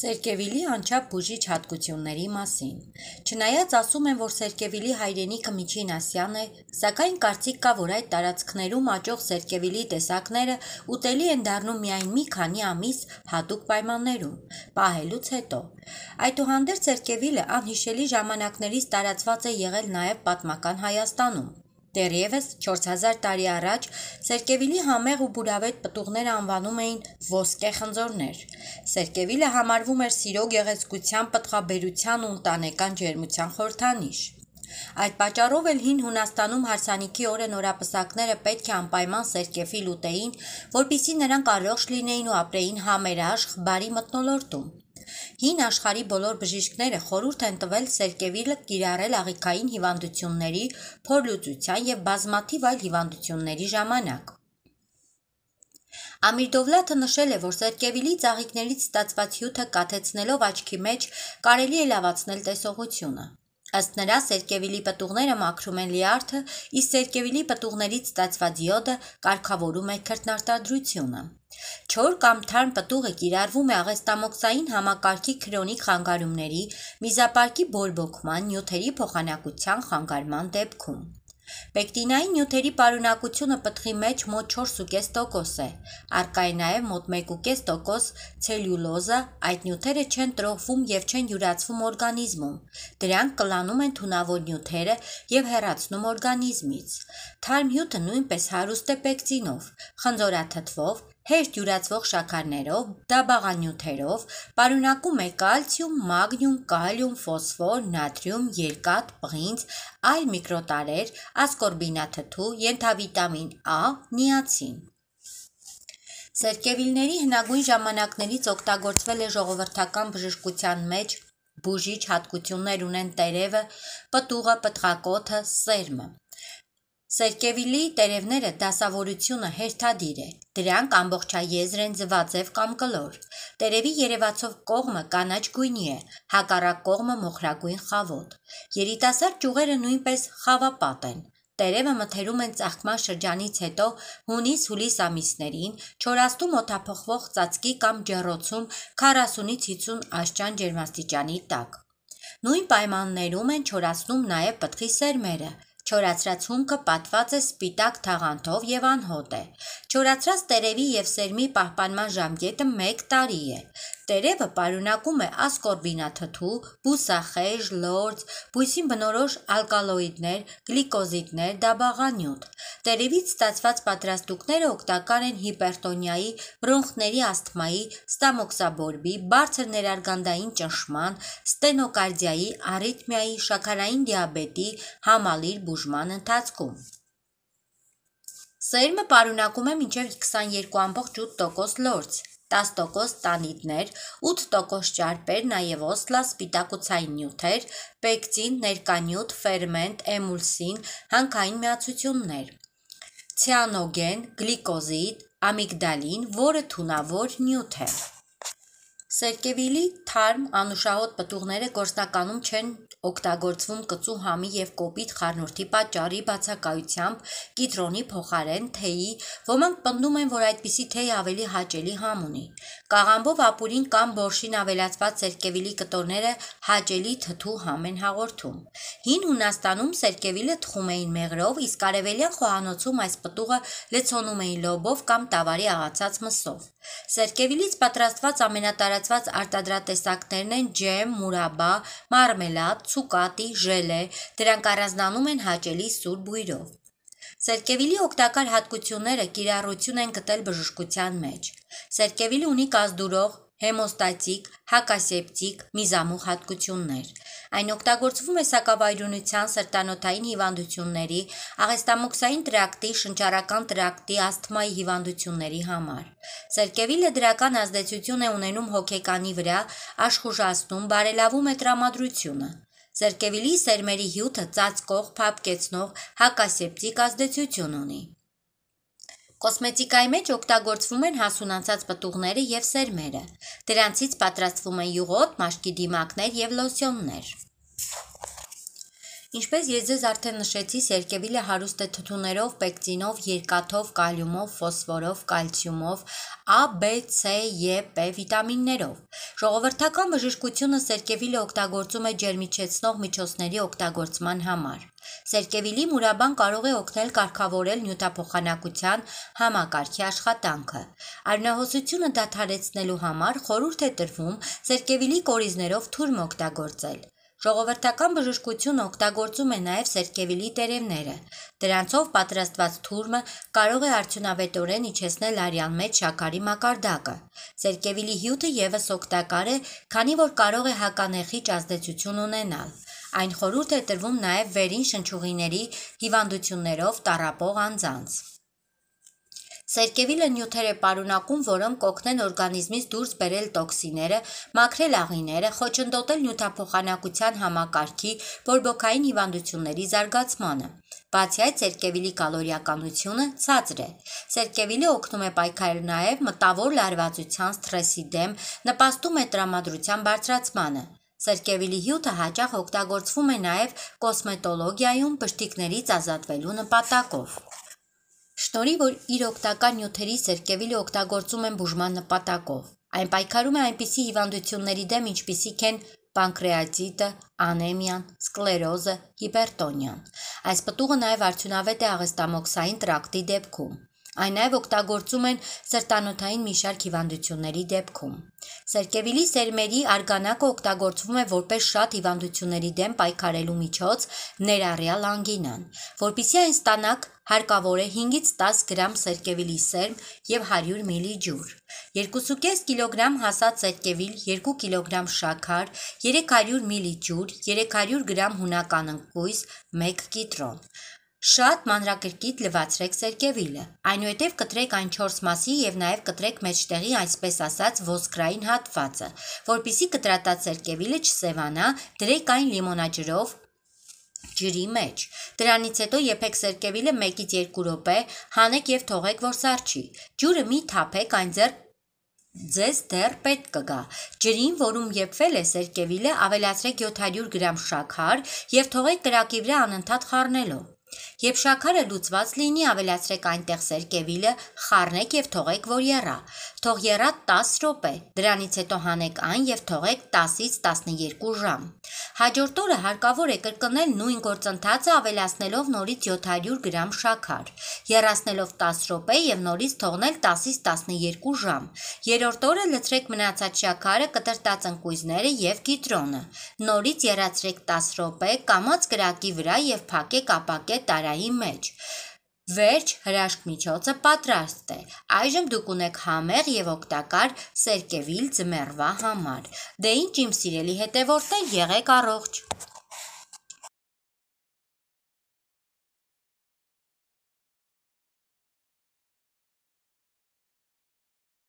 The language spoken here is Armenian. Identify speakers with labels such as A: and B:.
A: Սերկևիլի անչափ բուժիչ հատկությունների մասին։ Չնայած ասում են, որ Սերկևիլի հայրենիքը Միջին Ասիան է, սակայն կարծիք կա, որ այդ տարածքներում աճող Սերկևիլի տեսակները ուտելի են դառնում միայն մի քանի ամիս հատուկ պայմաններում՝ պահելուց հետո։ Այդուհանդերձ Սերկևիլը անհիշելի ժամանակներից տարածված է եղել նաև պատմական Հայաստանում։ Դեռևս 4000 տարի առաջ Սերկևիլի համեղ ու բուրավետ պտուղները անվանում էին ոսկե խնձորներ։ Սերկևիլը համարվում էր սիրո գեղեցկության, պտղաբերության ու ընտանեկան ջերմության խորհրդանիշ։ Այդ պատճառով էլ հին Հունաստանում հարսանիքի օրը նորապսակները պետք է անպայման սերկեֆիլ ուտեին, որpիսի նրանք առողջ լինեին ու ապրեին համերաշխ բարի մտնոլորտում։ Հին աշխարհի բոլոր բժիշկները խորհուրդ են տվել Սերկևիլը կիրառել աղիքային հիվանդությունների, փորլուծության եւ բազմաթիվ այլ հիվանդությունների ժամանակ։ Ամիրդովլաթը նշել է, որ Սերկևիլի ծաղիկներից ստացված հյութը կաթեցնելով աչքի մեջ կարելի է լավացնել տեսողությունը։ Ըստ նրա սերկևիլի պտուղները մաքրում են լիարդը, իսկ սերկևիլի պտուղներից ստացված յոդը կարգավորում է քրտնարտադրությունը։ Չոր կամ թարմ պտուղը կիրառվում է աղեստամոքսային համակարգի քրոնիկ խանգարումների, միզապարկի բորբոքման, նյութերի փոխանակության խանգարման դեպքում։ Պեկտինային նյութերի պարունակությունը պտղի մեջ մոտ 4.5% է։ Արկա է նաև մոտ 1.5% ցելյուլոզա, այդ նյութերը չեն տրոհվում եւ չեն յուրացվում օրգանիզմում։ Դրանք կլանում են թունավոր նյութերը եւ հեռացնում օրգանիզմից։ Թարմ հյութը նույնպես հարուստ է պեկտինով, խնձորաթթվով, հերթ յուրացվող շաքարներով, դաբաղանյութերով, պարունակում է կալցիում, մագնիում, կալիում, ֆոսֆոր, նատրիում, երկաթ, պղինձ, այլ միկրոտարեր, ասկորբինաթթու, ենթավիտամին A, նիացին։ Սերկևիլների հնագույն ժամանակներից օգտագործվել է ժողովրդական բժշկության մեջ բուժիչ հատկություններ ունեն տերևը, պտուղը, պտղակոթը, սերմը։ Սերկևիլի տերևները դասավորությունը հերթադիր է։ Դրանք ամբողջաեզր են ձվաձև կամ կլոր։ Տերևի երևացող կողմը կանաչ գույնի է, հակառակ կողմը մոխրագույն խավոտ։ Երիտասարդ ճյուղերը նույնպես խավապատ են։ Տերևը մթերում են ծաղկման շրջանից հետո հունիս-հուլիս ամիսներին, չորաստում օթափողվող ծածկի կամ ջեռոցում 40-ից 50 աստիճան ջերմաստիճանի տակ։ Նույն պայմաններում են չորացնում նաև պտղի սերմերը, Չորացրած հումքը պատված է սպիտակ թաղանթով եւ անհոտ է։ Չորացրած տերևի եւ սերմի պահպանման ժամկետը 1 տարի է։ Տերևը պարունակում է ասկորբինաթթու, բուսախեժ, լորձ, բույսին բնորոշ ալկալոիդներ, գլիկոզիդներ, դաբաղանյութ։ Տերևից ստացված պատրաստուկները օգտակար են հիպերտոնիայի, բրոնխների ասթմայի, ստամոքսաբորբի, բարձր ներարգանդային ճնշման, ստենոկարդիայի, առիթմիայի, շաքարային դիաբետի, համալիր բուժման ընթացքում։ Սերմը պարունակում է մինչև 22.8% լորձ, 10% տանիդներ, 8% ճարպեր, նաև օսլա, սպիտակուցային նյութեր, պեկտին, ներկանյութ, ֆերմենտ, էմուլսին, հանքային միացություններ ցիանոգեն, գլիկոզիդ, ամիգդալին, որը թունավոր նյութ է։ Սերկևիլի թարմ անուշահոտ պտուղները գործնականում չեն օգտագործվում կծու համի եւ կոպիտ խառնուրդի պատճառի բացակայությամբ կիտրոնի փոխարեն թեյի, ոմանք պնդում են, որ այդպիսի թեյը ավելի հաճելի համ ունի։ Կաղամբով ապուրին կամ բորշին ավելացված սերկևիլի կտորները հաճելի թթու համ են հաղորդում։ Հին Հունաստանում սերկևիլը թխում էին մեղրով, իսկ արևելյան խոհանոցում այս պտուղը լցոնում էին լոբով կամ տավարի աղացած մսով։ Սերկևիլից պատրաստված ամենատարած ներկայացված արտադրատեսակներն են ջեմ, մուրաբա, մարմելադ, ցուկատի, ժելե, դրանք առանձնանում են հաճելի սուր բույրով։ Սերկևիլի օգտակար հատկությունները կիրառություն են գտել բժշկության մեջ։ Սերկևիլը ունի կազդուրող, հեմոստատիկ, հակասեպտիկ, միզամուխ հատկություններ։ Այն օգտագործվում է սակավայրունության, սրտանոթային հիվանդությունների, աղեստամոքսային տրակտի, շնչառական տրակտի, ասթմայի հիվանդությունների համար։ Սերկևիլը դրական ազդեցություն է ունենում հոգեկանի վրա, աշխուժացնում, բարելավում է տրամադրությունը։ Սերկևիլի սերմերի հյութը ծածկող, փափկեցնող, հակասեպտիկ ազդեցություն ունի։ Կոսմետիկայի մեջ օգտագործվում են հասունացած պտուղները եւ սերմերը։ Դրանցից պատրաստվում են յուղոտ, մաշկի դիմակներ եւ լոսյոններ։ Ինչպես ես ձեզ արդեն նշեցի, սերկևիլը հարուստ է թթուներով, պեկտինով, երկաթով, կալիումով, ֆոսֆորով, կալցիումով, A, B, C և P վիտամիններով։ Ժողովրդական բժշկությունը սերկևիլը օգտագործում է ջերմիջեցնող միջոցների օգտագործման համար։ Սերկևիլի մուրաբան կարող է օգնել կարգավորել նյութափոխանակության համակարգի աշխատանքը։ Արնահոսությունը դադարեցնելու համար խորհուրդ է տրվում սերկևիլի կորիզներով թուրմ օգտագործել։ Ժողովրդական բժշկությունը օգտագործում է նաև սերկևիլի տերևները։ Դրանցով պատրաստված թուրմը կարող է արդյունավետորեն իջեցնել արյան մեջ շաքարի մակարդակը։ Սերկևիլի հյութը եւս օգտակար է, քանի որ կարող է հականեխիչ ազդեցություն ունենալ։ Այն խորհուրդ է տրվում նաև վերին շնչուղիների հիվանդություններով տառապող անձանց։ Սերկևիլը նյութեր է պարունակում, որոնք կօգնեն օրգանիզմից դուրս բերել տոքսիները, մաքրել աղիները, խոչընդոտել նյութափոխանակության համակարգի բորբոքային հիվանդությունների զարգացմանը։ Բացի այդ, սերկևիլի կալորիականությունը ցածր է։ Սերկևիլը օգնում է պայքարել նաև մտավոր լարվածության սթրեսի դեմ, նպաստում է տրամադրության բարձրացմանը։ Սերկևիլի հյութը հաճախ օգտագործվում է նաև կոսմետոլոգիայում բշտիկներից ազատվելու նպատակով։ Շնորհի, որ իր օգտական նյութերի սերկևիլը օգտագործում են բուժման նպատակով։ Այն պայքարում է այնպիսի հիվանդությունների դեմ, ինչպիսիք են պանկրեատիտը, անեմիան, սկլերոզը, հիպերտոնիան։ Այս պտուղը նաև արդյունավետ է աղեստամոքսային տրակտի դեպքում։ Այն նաև օգտագործում են սրտանոթային մի շարք հիվանդությունների դեպքում։ Սերկևիլի սերմերի արգանակը օգտագործվում է որպես շատ հիվանդությունների դեմ պայքարելու միջոց, ներառյալ անգինան։ Որպիսի այն ստանակ, Հարկավոր է 5-ից 10 գրամ սերկևիլի սերմ եւ 100 մլ ջուր։ 2.5 կիլոգրամ հասած սերկևիլ, 2 կիլոգրամ շաքար, 300 մլ ջուր, 300 գրամ հունական ընկույզ, 1 կիտրոն։ Շատ մանրակրկիտ լվացրեք սերկևիլը։ Այնուհետև կտրեք այն 4 մասի եւ նաեւ կտրեք մեջտեղի այսպես ասած ոսկրային հատվածը, որբիսի կտրատած սերկևիլը չսևանա, դրեք այն լիմոնաջրով, ջրի մեջ։ Դրանից հետո եփեք սերկևիլը 1-ից 2 րոպե, հանեք եւ թողեք, որ սառչի։ Ջուրը մի թափեք, այն ձեր ձեզ դեռ պետք կգա։ Ջրին, որում եփվել է սերկևիլը, ավելացրեք 700 գրամ շաքար եւ թողեք կրակի վրա անընդհատ խառնելով։ Երբ շաքարը լուծված լինի, ավելացրեք այնտեղ սերկևիլը, խառնեք եւ թողեք, որ եռա։ Թող եռա 10 րոպե։ Դրանից հետո հանեք այն եւ թողեք 10-ից 12 ժամ։ Հաջորդ օրը հարկավոր է կրկնել նույն գործընթացը ավելացնելով նորից 700 գրամ շաքար, եռացնելով 10 րոպե եւ նորից թողնել 10-ից 12 ժամ։ Երրորդ օրը լցրեք մնացած շաքարը, կտրտած ընկույզները եւ կիտրոնը։ Նորից եռացրեք 10 րոպե կամած կրակի վրա եւ փակեք ապակե տարա կամերայի մեջ։ Վերջ հրաշք միջոցը պատրաստ է։ Այժմ դուք ունեք համեղ եւ օգտակար Սերկևիլ ձմեռվա համար։ Դե ինչ իմ սիրելի հետևորդներ, եղեք առողջ։